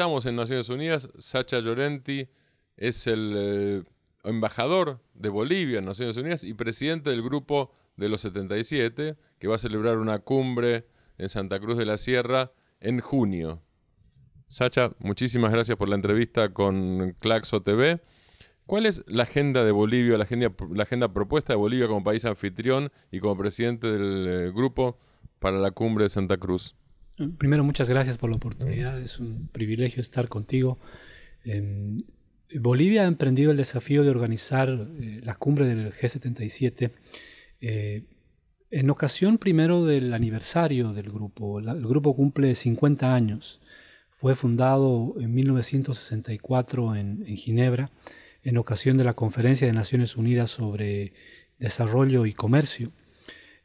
estamos en Naciones Unidas. Sacha Llorenti es el eh, embajador de Bolivia en Naciones Unidas y presidente del grupo de los 77, que va a celebrar una cumbre en Santa Cruz de la Sierra en junio. Sacha, muchísimas gracias por la entrevista con Claxo TV. ¿Cuál es la agenda de Bolivia, la agenda, propuesta de Bolivia como país anfitrión y como presidente del eh, grupo para la cumbre de Santa Cruz? primero muchas gracias por la oportunidad, es un privilegio estar contigo. Em, Bolivia ha emprendido el desafío de organizar eh, la cumbre del G77 eh, en ocasión primero del aniversario del grupo. el grupo cumple 50 años. Fue fundado en 1964 en Ginebra en ocasión de la Conferencia de Naciones Unidas sobre Desarrollo y Comercio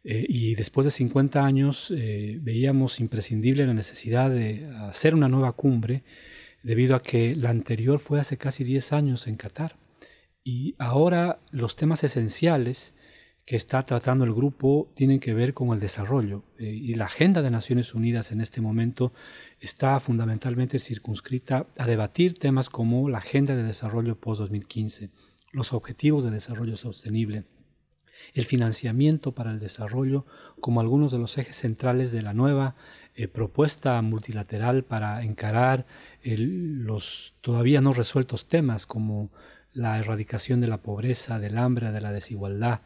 eh, y después de 50 años eh, veíamos imprescindible la necesidad de hacer una nueva cumbre debido a que la anterior fue hace casi 10 años en Qatar. Y ahora los temas esenciales que está tratando el grupo tienen que ver con el desarrollo. Eh, y la agenda de Naciones Unidas en este momento está fundamentalmente circunscrita a debatir temas como la agenda de desarrollo post-2015, los objetivos de desarrollo sostenible, el financiamiento para el desarrollo como algunos de los ejes centrales de la nueva eh, propuesta multilateral para encarar los todavía no resueltos temas como la erradicación de la pobreza, del hambre, de la desigualdad.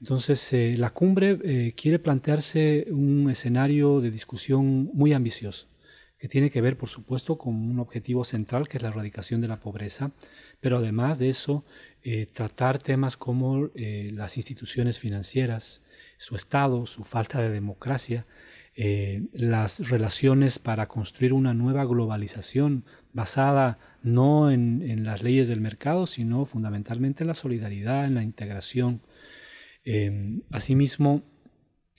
Entonces, eh, la cumbre eh, quiere plantearse un escenario de discusión muy ambicioso que tiene que ver, por supuesto, con un objetivo central que es la erradicación de la pobreza, pero además de eso, eh, tratar temas como eh, las instituciones financieras, su Estado, su falta de democracia, eh, las relaciones para construir una nueva globalización basada no en, en, las leyes del mercado, sino fundamentalmente en la solidaridad, en la integración. asimismo,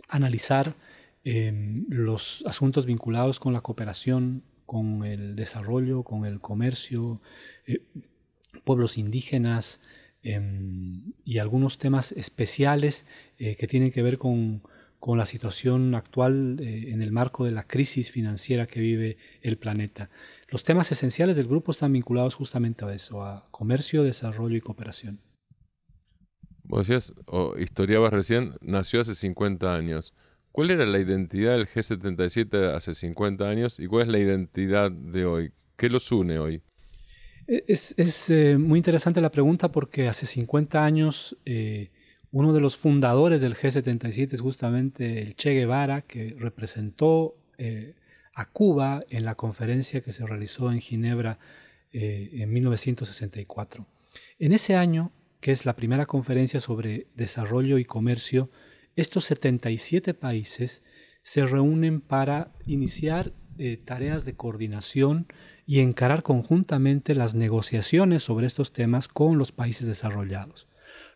analizar los asuntos vinculados con la cooperación, con el desarrollo, con el comercio, eh, pueblos indígenas em, y algunos temas especiales eh, que tienen que ver con, con la situación actual eh, en el marco de la crisis financiera que vive el planeta. Los temas esenciales del grupo están vinculados justamente a eso, a comercio, desarrollo y cooperación. Vos decías, o historiabas recién, nació hace 50 años. ¿Cuál era la identidad del G77 hace 50 años y cuál es la identidad de hoy? ¿Qué los une hoy? E, es, eh, muy interesante la pregunta porque hace 50 años eh, uno de los fundadores del G77 es justamente el Che Guevara, que representó eh, a Cuba en la conferencia que se realizó en Ginebra en 1964. En ese año, que es la primera conferencia sobre desarrollo y comercio, estos 77 países se reúnen para iniciar eh, tareas de coordinación y encarar conjuntamente las negociaciones sobre estos temas con los países desarrollados.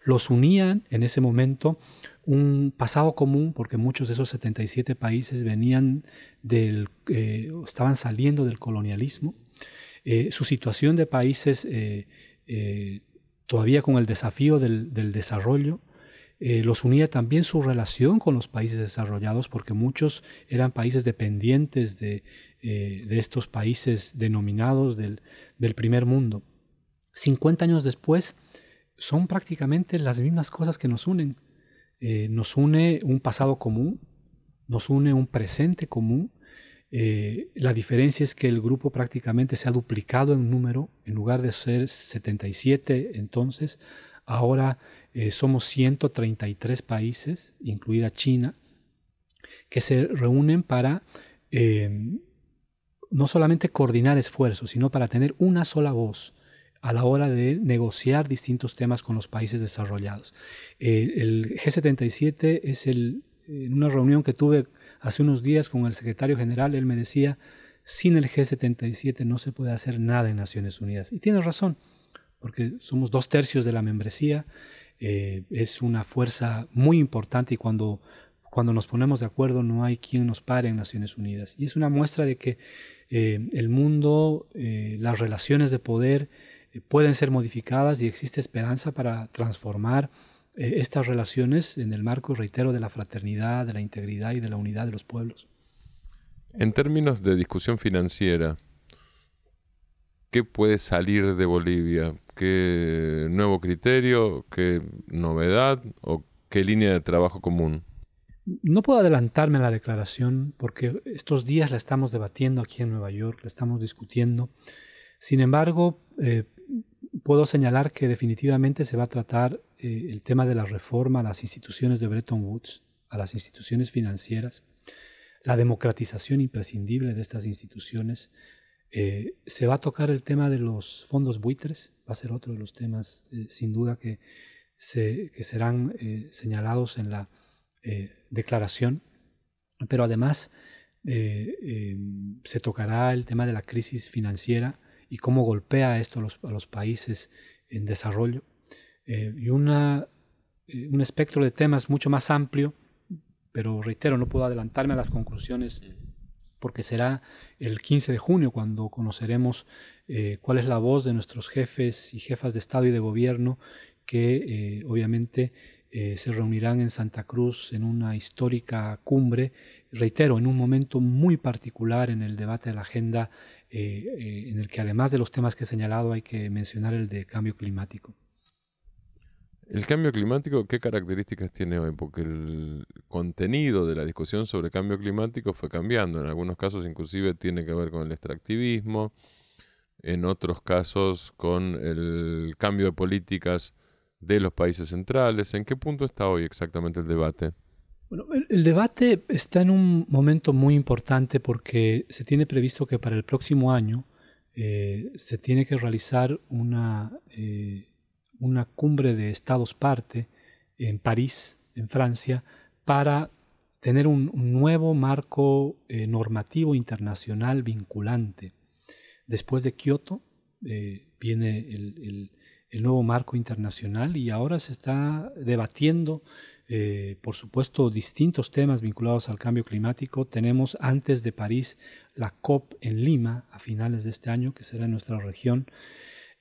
Los unían en ese momento un pasado común, porque muchos de esos 77 países venían del, eh, estaban saliendo del colonialismo, eh, su situación de países eh, todavía con el desafío del desarrollo, eh, los unía también su relación con los países desarrollados, porque muchos eran países dependientes de, eh, estos países denominados del, primer mundo. 50 años después, son prácticamente las mismas cosas que nos unen. Eh, nos une un pasado común, nos une un presente común. la diferencia es que el grupo prácticamente se ha duplicado en número, en lugar de ser 77 entonces, Ahora eh, somos 133 países, incluida China, que se reúnen para em, no solamente coordinar esfuerzos, sino para tener una sola voz a la hora de negociar distintos temas con los países desarrollados. Eh, el G77 es el, en una reunión que tuve hace unos días con el secretario general, él me decía, sin el G77 no se puede hacer nada en Naciones Unidas. Y tiene razón porque somos dos tercios de la membresía, eh, es una fuerza muy importante y cuando, cuando nos ponemos de acuerdo no hay quien nos pare en Naciones Unidas. Y es una muestra de que eh, el mundo, eh, las relaciones de poder pueden ser modificadas y existe esperanza para transformar estas relaciones en el marco, reitero, de la fraternidad, de la integridad y de la unidad de los pueblos. En términos de discusión financiera, ¿qué puede salir de Bolivia? qué nuevo criterio, qué novedad o qué línea de trabajo común? No puedo adelantarme a la declaración porque estos días la estamos debatiendo aquí en Nueva York, la estamos discutiendo. Sin embargo, eh, puedo señalar que definitivamente se va a tratar eh, el tema de la reforma a las instituciones de Bretton Woods, a las instituciones financieras, la democratización imprescindible de estas instituciones, eh, se va a tocar el tema de los fondos buitres, va a ser otro de los temas eh, sin duda que, serán eh, señalados en la declaración, pero además em, se tocará el tema de la crisis financiera y cómo golpea esto a los, a los países en desarrollo. y una, un espectro de temas mucho más amplio, pero reitero, no puedo adelantarme a las conclusiones porque será el 15 de junio cuando conoceremos eh, cuál es la voz de nuestros jefes y jefas de Estado y de Gobierno que eh, obviamente eh, se reunirán en Santa Cruz en una histórica cumbre, reitero, en un momento muy particular en el debate de la agenda, en el que además de los temas que he señalado hay que mencionar el de cambio climático. ¿El cambio climático qué características tiene hoy? Porque el contenido de la discusión sobre cambio climático fue cambiando. En algunos casos inclusive tiene que ver con el extractivismo, en otros casos con el cambio de políticas de los países centrales. ¿En qué punto está hoy exactamente el debate? Bueno, el, debate está en un momento muy importante porque se tiene previsto que para el próximo año eh, se tiene que realizar una... Eh, una cumbre de estados parte en París, en Francia, para tener un, nuevo marco eh, normativo internacional vinculante. Después de Kioto eh, viene el, el, nuevo marco internacional y ahora se está debatiendo, eh, por supuesto, distintos temas vinculados al cambio climático. Tenemos antes de París la COP en Lima a finales de este año, que será en nuestra región.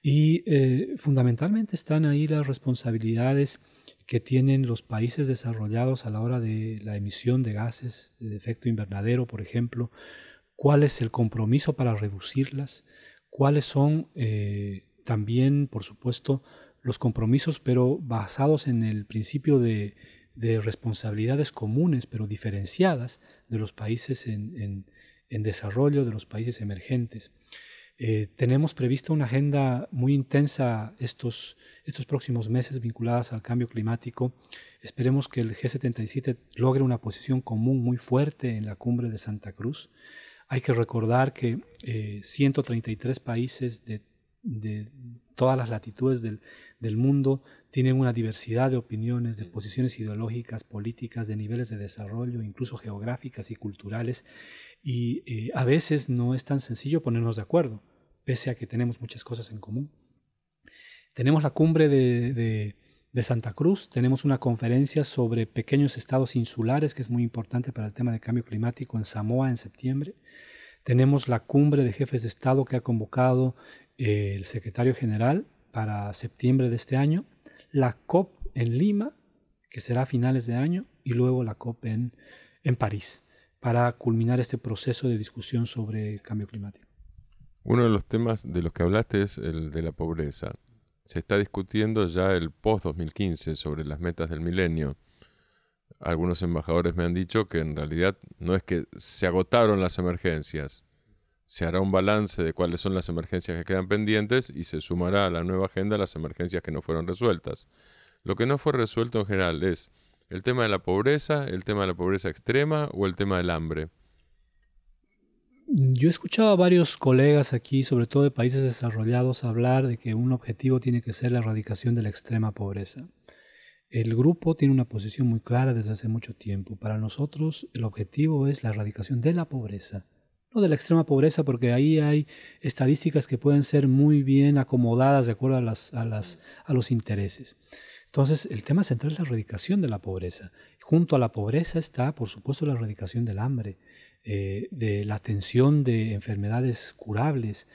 Y eh, fundamentalmente están ahí las responsabilidades que tienen los países desarrollados a la hora de la emisión de gases de efecto invernadero, por ejemplo, cuál es el compromiso para reducirlas, cuáles son eh, también, por supuesto, los compromisos, pero basados en el principio de, responsabilidades comunes, pero diferenciadas de los países en desarrollo, de los países emergentes. Eh, tenemos prevista una agenda muy intensa estos, estos próximos meses vinculadas al cambio climático. Esperemos que el G77 logre una posición común muy fuerte en la cumbre de Santa Cruz. Hay que recordar que 133 eh, países de, de, todas las latitudes del, del mundo tienen una diversidad de opiniones, de posiciones ideológicas, políticas, de niveles de desarrollo, incluso geográficas y culturales. Y eh, a veces no es tan sencillo ponernos de acuerdo pese a que tenemos muchas cosas en común. Tenemos la cumbre de, Santa Cruz, tenemos una conferencia sobre pequeños estados insulares, que es muy importante para el tema del cambio climático en Samoa en septiembre. Tenemos la cumbre de jefes de Estado que ha convocado eh, el secretario general para septiembre de este año. La COP en Lima, que será a finales de año, y luego la COP en, en París, para culminar este proceso de discusión sobre el cambio climático. Uno de los temas de los que hablaste es el de la pobreza. Se está discutiendo ya el post-2015 sobre las metas del milenio. Algunos embajadores me han dicho que en realidad no es que se agotaron las emergencias, se hará un balance de cuáles son las emergencias que quedan pendientes y se sumará a la nueva agenda las emergencias que no fueron resueltas. Lo que no fue resuelto en general es el tema de la pobreza, el tema de la pobreza extrema o el tema del hambre yo escuchaba a varios colegas aquí, sobre todo de países desarrollados, hablar de que un objetivo tiene que ser la erradicación de la extrema pobreza. El grupo tiene una posición muy clara desde hace mucho tiempo. Para nosotros el objetivo es la erradicación de la pobreza, no de la extrema pobreza, porque ahí hay estadísticas que pueden ser muy bien acomodadas de acuerdo a los intereses. Entonces, el tema central es la erradicación de la pobreza. Junto a la pobreza está, por supuesto, la erradicación del hambre, eh, de la atención de enfermedades curables,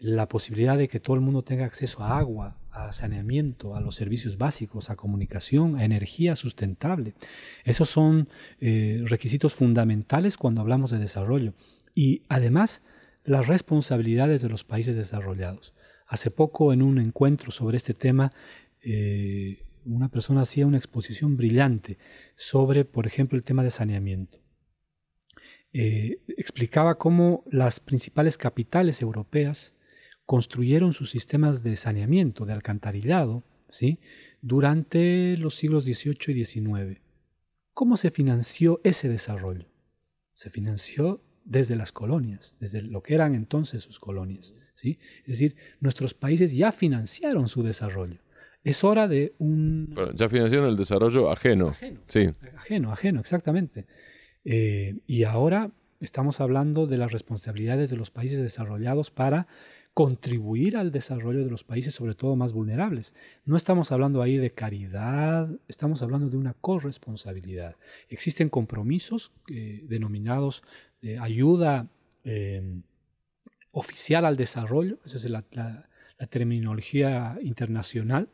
la posibilidad de que todo el mundo tenga acceso a agua, a saneamiento, a los servicios básicos, a comunicación, a energía sustentable. Esos son eh, requisitos fundamentales cuando hablamos de desarrollo. Y además, las responsabilidades de los países desarrollados. Hace poco, en un encuentro sobre este tema, eh, una persona hacía una exposición brillante sobre, por ejemplo, el tema de saneamiento. Eh, explicaba cómo las principales capitales europeas construyeron sus sistemas de saneamiento, de alcantarillado, ¿sí? durante los siglos XVIII y XIX. ¿Cómo se financió ese desarrollo? Se financió desde las colonias, desde lo que eran entonces sus colonias. ¿sí? Es decir, nuestros países ya financiaron su desarrollo. Es hora de un... ya financiaron el desarrollo ajeno. Ajeno, sí. ajeno, ajeno exactamente. Eh, y ahora estamos hablando de las responsabilidades de los países desarrollados para contribuir al desarrollo de los países, sobre todo más vulnerables. No estamos hablando ahí de caridad, estamos hablando de una corresponsabilidad. Existen compromisos eh, denominados eh, ayuda em, oficial al desarrollo, esa es la, la, terminología internacional,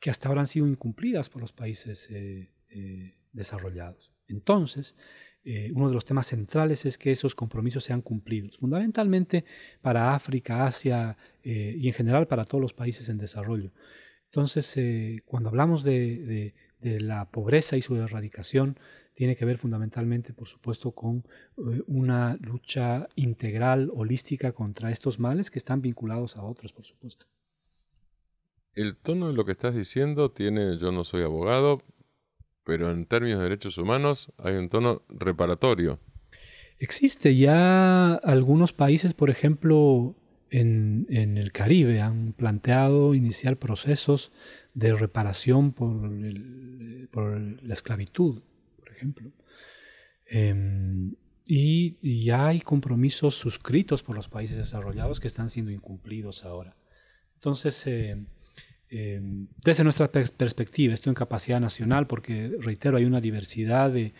que hasta ahora han sido incumplidas por los países desarrollados. Entonces, eh, uno de los temas centrales es que esos compromisos sean cumplidos, fundamentalmente para África, Asia eh, y en general para todos los países en desarrollo. Entonces, eh, cuando hablamos de, de, la pobreza y su erradicación, tiene que ver fundamentalmente, por supuesto, con una lucha integral, holística contra estos males que están vinculados a otros, por supuesto. El tono de lo que estás diciendo tiene, yo no soy abogado, pero en términos de derechos humanos hay un tono reparatorio. Existe ya algunos países, por ejemplo, en, el Caribe han planteado iniciar procesos de reparación por, por la esclavitud, por ejemplo. Em, y, ya hay compromisos suscritos por los países desarrollados que están siendo incumplidos ahora. Entonces, em, Em, desde nuestra perspectiva, esto en capacidad nacional, porque reitero, hay una diversidad de,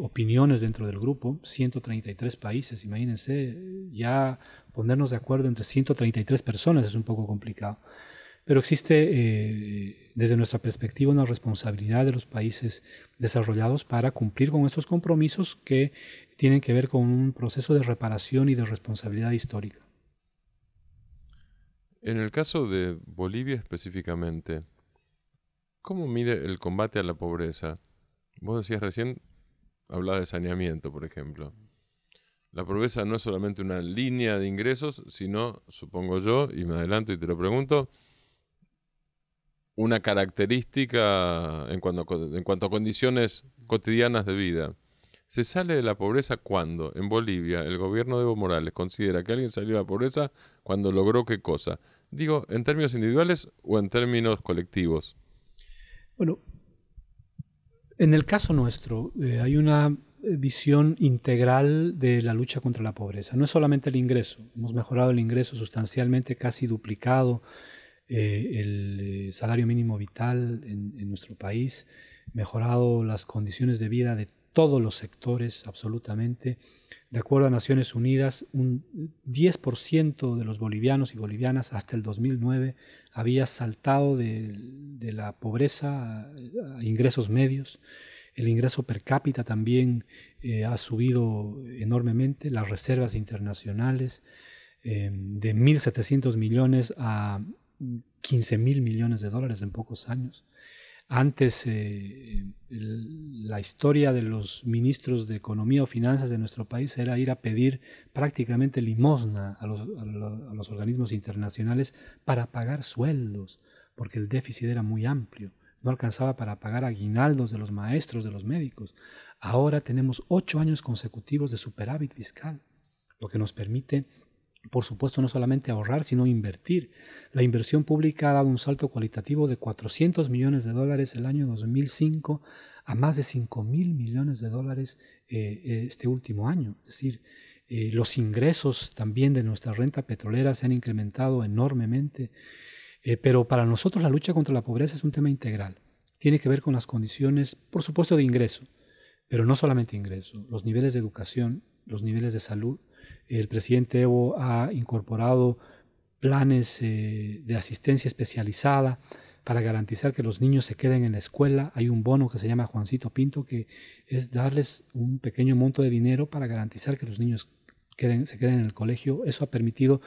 opiniones dentro del grupo, 133 países, imagínense, ya ponernos de acuerdo entre 133 personas es un poco complicado. Pero existe eh, desde nuestra perspectiva una responsabilidad de los países desarrollados para cumplir con estos compromisos que tienen que ver con un proceso de reparación y de responsabilidad histórica. En el caso de Bolivia específicamente, ¿cómo mide el combate a la pobreza? Vos decías recién, hablaba de saneamiento, por ejemplo. La pobreza no es solamente una línea de ingresos, sino, supongo yo, y me adelanto y te lo pregunto, una característica en cuanto, en cuanto a condiciones cotidianas de vida. Se sale de la pobreza cuando, en Bolivia, el gobierno de Evo Morales considera que alguien salió de la pobreza cuando logró qué cosa. Digo, en términos individuales o en términos colectivos. Bueno, en el caso nuestro eh, hay una eh, visión integral de la lucha contra la pobreza. No es solamente el ingreso, hemos mejorado el ingreso sustancialmente, casi duplicado eh, el salario mínimo vital en, en, nuestro país, mejorado las condiciones de vida de todos los sectores absolutamente. De acuerdo a Naciones Unidas, un 10% de los bolivianos y bolivianas hasta el 2009 había saltado de, la pobreza a, ingresos medios. El ingreso per cápita también eh, ha subido enormemente, las reservas internacionales eh, de 1.700 millones a 15.000 millones de dólares en pocos años. Antes, eh, la historia de los ministros de Economía o Finanzas de nuestro país era ir a pedir prácticamente limosna a los organismos internacionales para pagar sueldos, porque el déficit era muy amplio. No alcanzaba para pagar aguinaldos de los maestros, de los médicos. Ahora tenemos ocho años consecutivos de superávit fiscal, lo que nos permite por supuesto, no solamente ahorrar, sino invertir. La inversión pública ha dado un salto cualitativo de 400 millones de dólares el año 2005 a más de 5 mil millones de dólares eh, eh, este último año. Es decir, eh, los ingresos también de nuestra renta petrolera se han incrementado enormemente. pero para nosotros la lucha contra la pobreza es un tema integral. Tiene que ver con las condiciones, por supuesto, de ingreso, pero no solamente ingreso, los niveles de educación, los niveles de salud, el presidente Evo ha incorporado planes eh, de asistencia especializada para garantizar que los niños se queden en la escuela. Hay un bono que se llama Juancito Pinto, que es darles un pequeño monto de dinero para garantizar que los niños se queden en el colegio. Eso ha permitido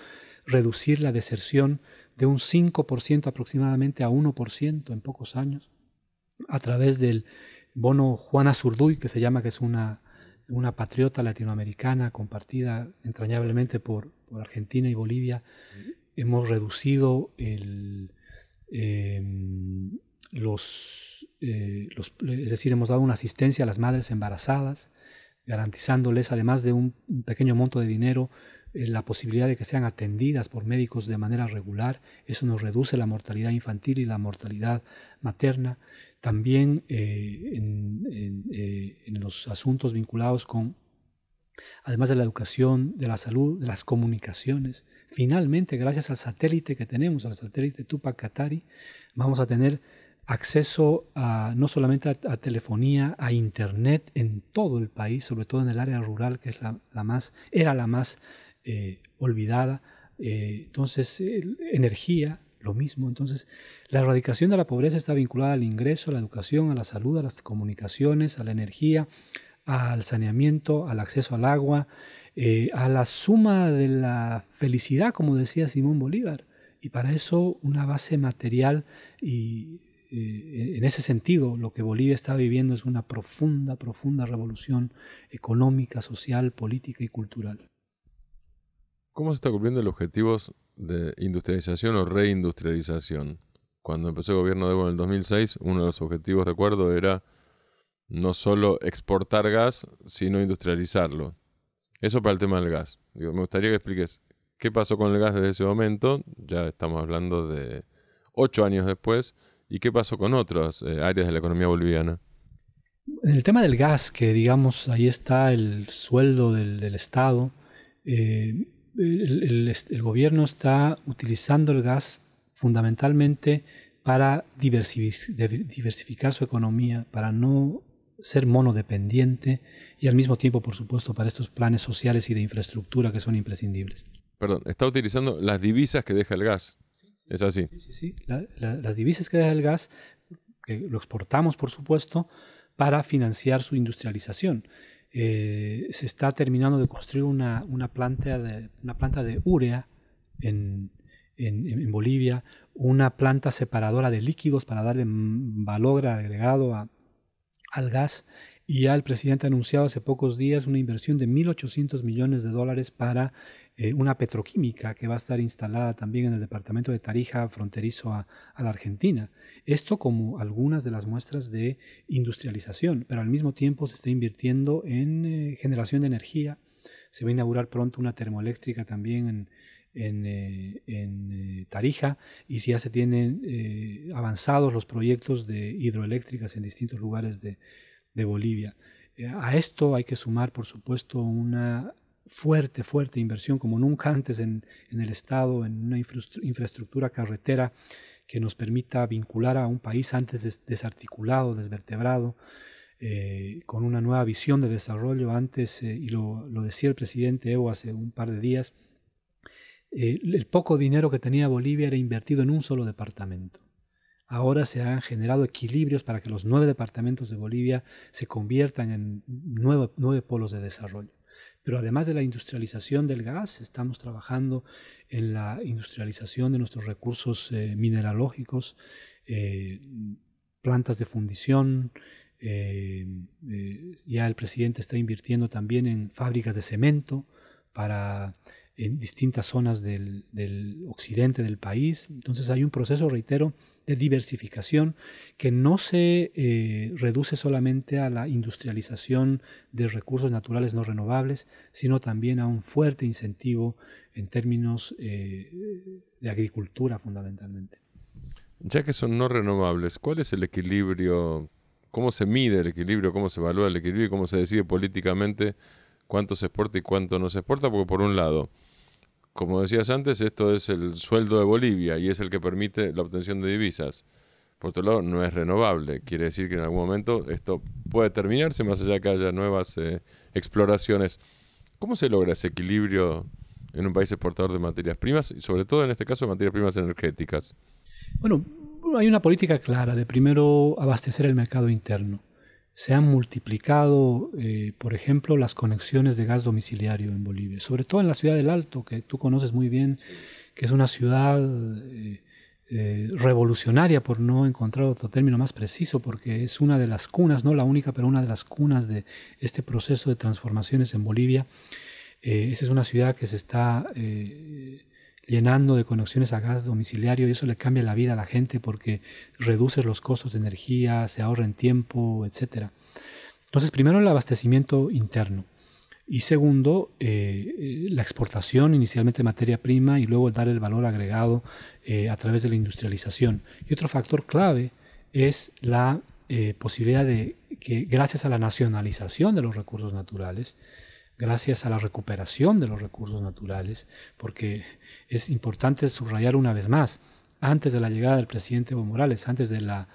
reducir la deserción de un 5% aproximadamente a 1% en pocos años, a través del bono Juana Zurduy, que se llama, que es una una patriota latinoamericana compartida entrañablemente por, Argentina y Bolivia, hemos reducido el, em, eh, los, es decir, hemos dado una asistencia a las madres embarazadas, garantizándoles, además de un, pequeño monto de dinero, eh, la posibilidad de que sean atendidas por médicos de manera regular. Eso nos reduce la mortalidad infantil y la mortalidad materna también eh, eh, en, los asuntos vinculados con, además de la educación, de la salud, de las comunicaciones. Finalmente, gracias al satélite que tenemos, al satélite Tupac Katari, vamos a tener acceso a, no solamente a, telefonía, a internet en todo el país, sobre todo en el área rural, que es la, más, era la más eh, olvidada. entonces, energía, lo mismo. Entonces, la erradicación de la pobreza está vinculada al ingreso, a la educación, a la salud, a las comunicaciones, a la energía, al saneamiento, al acceso al agua, eh, a la suma de la felicidad, como decía Simón Bolívar. Y para eso una base material y eh, en ese sentido lo que Bolivia está viviendo es una profunda, profunda revolución económica, social, política y cultural. ¿Cómo se está cumpliendo los objetivo de industrialización o reindustrialización. Cuando empezó el gobierno de Evo en el 2006, uno de los objetivos, recuerdo, era no solo exportar gas, sino industrializarlo. Eso para el tema del gas. me gustaría que expliques qué pasó con el gas desde ese momento, ya estamos hablando de ocho años después, y qué pasó con otras eh, áreas de la economía boliviana. En el tema del gas, que digamos ahí está el sueldo del, Estado, eh, el, gobierno está utilizando el gas fundamentalmente para diversificar su economía, para no ser monodependiente y al mismo tiempo, por supuesto, para estos planes sociales y de infraestructura que son imprescindibles. Perdón, está utilizando las divisas que deja el gas. Es así. Sí, sí, las divisas que deja el gas, que eh, lo exportamos, por supuesto, para financiar su industrialización. Eh, se está terminando de construir una, planta, de, una planta de urea en, Bolivia, una planta separadora de líquidos para darle valor agregado al gas y ya el presidente ha anunciado hace pocos días una inversión de 1.800 millones de dólares para eh, una petroquímica que va a estar instalada también en el departamento de Tarija, fronterizo a, la Argentina. Esto como algunas de las muestras de industrialización, pero al mismo tiempo se está invirtiendo en eh, generación de energía. Se va a inaugurar pronto una termoeléctrica también en, eh, Tarija y si ya se tienen avanzados los proyectos de hidroeléctricas en distintos lugares de, de Bolivia. Eh, a esto hay que sumar, por supuesto, una fuerte, fuerte inversión como nunca antes en, el Estado, en una infraestructura carretera que nos permita vincular a un país antes desarticulado, desvertebrado, eh, con una nueva visión de desarrollo antes, eh, y lo, decía el presidente Evo hace un par de días, el poco dinero que tenía Bolivia era invertido en un solo departamento. Ahora se han generado equilibrios para que los nueve departamentos de Bolivia se conviertan en nueve, polos de desarrollo. Pero además de la industrialización del gas, estamos trabajando en la industrialización de nuestros recursos eh, mineralógicos, eh, plantas de fundición. Eh, ya el presidente está invirtiendo también en fábricas de cemento para en distintas zonas del, occidente del país. Entonces hay un proceso, reitero, de diversificación que no se eh, reduce solamente a la industrialización de recursos naturales no renovables, sino también a un fuerte incentivo en términos eh, de agricultura fundamentalmente. Ya que son no renovables, ¿cuál es el equilibrio? ¿Cómo se mide el equilibrio? ¿Cómo se evalúa el equilibrio? cómo se decide políticamente cuánto se exporta y cuánto no se exporta? Porque por un lado, como decías antes, esto es el sueldo de Bolivia y es el que permite la obtención de divisas. Por otro lado, no es renovable. Quiere decir que en algún momento esto puede terminarse, más allá de que haya nuevas eh, exploraciones. ¿Cómo se logra ese equilibrio en un país exportador de materias primas y sobre todo en este caso de materias primas energéticas? Bueno, hay una política clara de primero abastecer el mercado interno se han multiplicado, eh, por ejemplo, las conexiones de gas domiciliario en Bolivia, sobre todo en la ciudad del Alto, que tú conoces muy bien, que es una ciudad eh, eh, revolucionaria, por no encontrar otro término más preciso, porque es una de las cunas, no la única, pero una de las cunas de este proceso de transformaciones en Bolivia. esa es una ciudad que se está llenando de conexiones a gas domiciliario y eso le cambia la vida a la gente porque reduce los costos de energía, se ahorra en tiempo, etc. Entonces, primero el abastecimiento interno y segundo, eh, eh, la exportación inicialmente de materia prima y luego dar el valor agregado eh, a través de la industrialización. Y otro factor clave es la posibilidad de que gracias a la nacionalización de los recursos naturales, gracias a la recuperación de los recursos naturales, porque es importante subrayar una vez más, antes de la llegada del presidente Evo Morales, antes de la,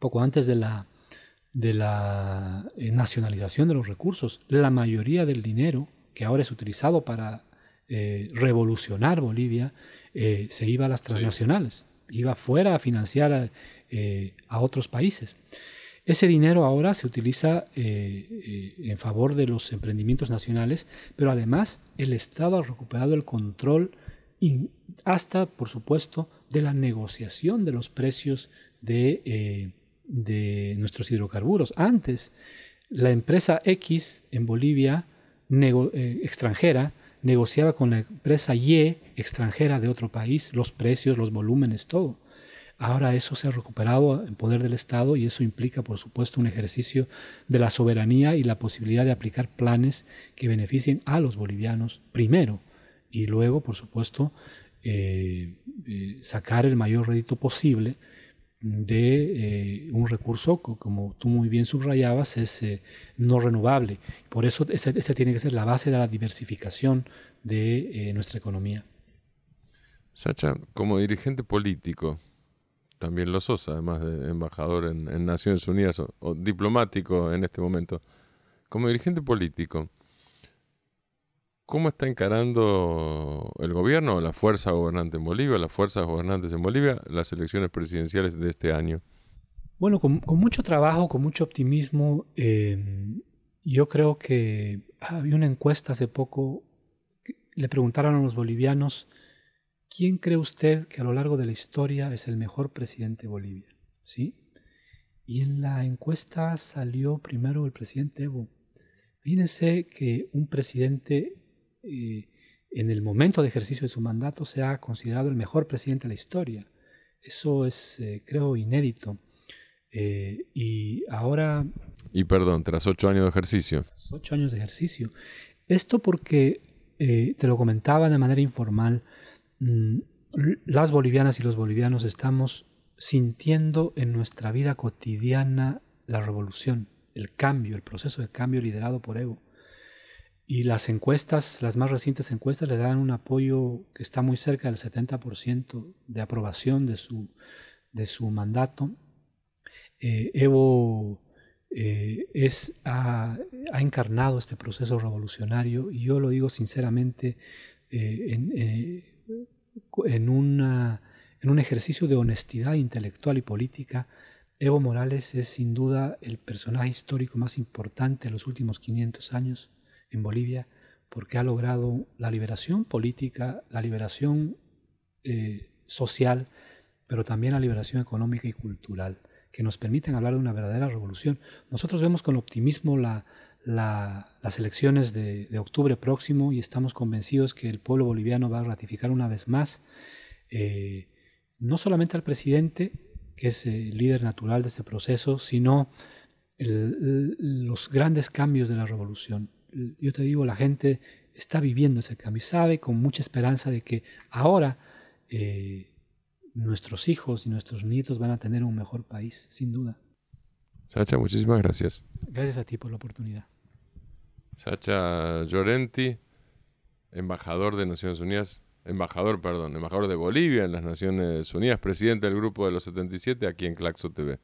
poco antes de la, de la eh, nacionalización de los recursos, la mayoría del dinero que ahora es utilizado para eh, revolucionar Bolivia eh, se iba a las transnacionales, iba fuera a financiar a otros países. Ese dinero ahora se utiliza eh, eh, en favor de los emprendimientos nacionales, pero además el Estado ha recuperado el control hasta, por supuesto, de la negociación de los precios de, eh, nuestros hidrocarburos. Antes, la empresa X en Bolivia extranjera negociaba con la empresa Y extranjera de otro país los precios, los volúmenes, todo. Ahora eso se ha recuperado en poder del Estado y eso implica, por supuesto, un ejercicio de la soberanía y la posibilidad de aplicar planes que beneficien a los bolivianos primero y luego, por supuesto, eh, eh, sacar el mayor rédito posible de eh, un recurso, como tú muy bien subrayabas, es no renovable. Por eso esa, tiene que ser la base de la diversificación de nuestra economía. Sacha, como dirigente político, también lo sos, además de embajador en, Naciones Unidas o, diplomático en este momento, como dirigente político, ¿cómo está encarando el gobierno, la fuerza gobernante en Bolivia, las fuerzas gobernantes en Bolivia, las elecciones presidenciales de este año? Bueno, con, mucho trabajo, con mucho optimismo. Eh, yo creo que había una encuesta hace poco, le preguntaron a los bolivianos, ¿Quién cree usted que a lo largo de la historia es el mejor presidente de Bolivia? ¿Sí? Y en la encuesta salió primero el presidente Evo. Fíjense que un presidente eh, en el momento de ejercicio de su mandato se ha considerado el mejor presidente de la historia. Eso es, eh, creo, inédito. Eh, y ahora... Y perdón, tras ocho años de ejercicio. Tras ocho años de ejercicio. Esto porque, te lo comentaba de manera informal, Mm, las bolivianas y los bolivianos estamos sintiendo en nuestra vida cotidiana la revolución, el cambio, el proceso de cambio liderado por Evo. Y las encuestas, las más recientes encuestas, le dan un apoyo que está muy cerca del 70% de aprobación de su, de su mandato. Eh, Evo eh, es, ha, encarnado este proceso revolucionario y yo lo digo sinceramente, eh, en, en, en un ejercicio de honestidad intelectual y política, Evo Morales es sin duda el personaje histórico más importante de los últimos 500 años en Bolivia porque ha logrado la liberación política, la liberación eh, social, pero también la liberación económica y cultural, que nos permiten hablar de una verdadera revolución. Nosotros vemos con optimismo la, las elecciones de, octubre próximo y estamos convencidos que el pueblo boliviano va a ratificar una vez más, eh, no solamente al presidente, que es el líder natural de este proceso, sino los grandes cambios de la revolución. Yo te digo, la gente está viviendo ese cambio sabe con mucha esperanza de que ahora eh, nuestros hijos y nuestros nietos van a tener un mejor país, sin duda. Sacha, muchísimas gracias. Gracias a ti por la oportunidad. Sacha Llorenti, embajador de Naciones Unidas, embajador, perdón, embajador de Bolivia en las Naciones Unidas, presidente del grupo de los 77, aquí en Claxo TV.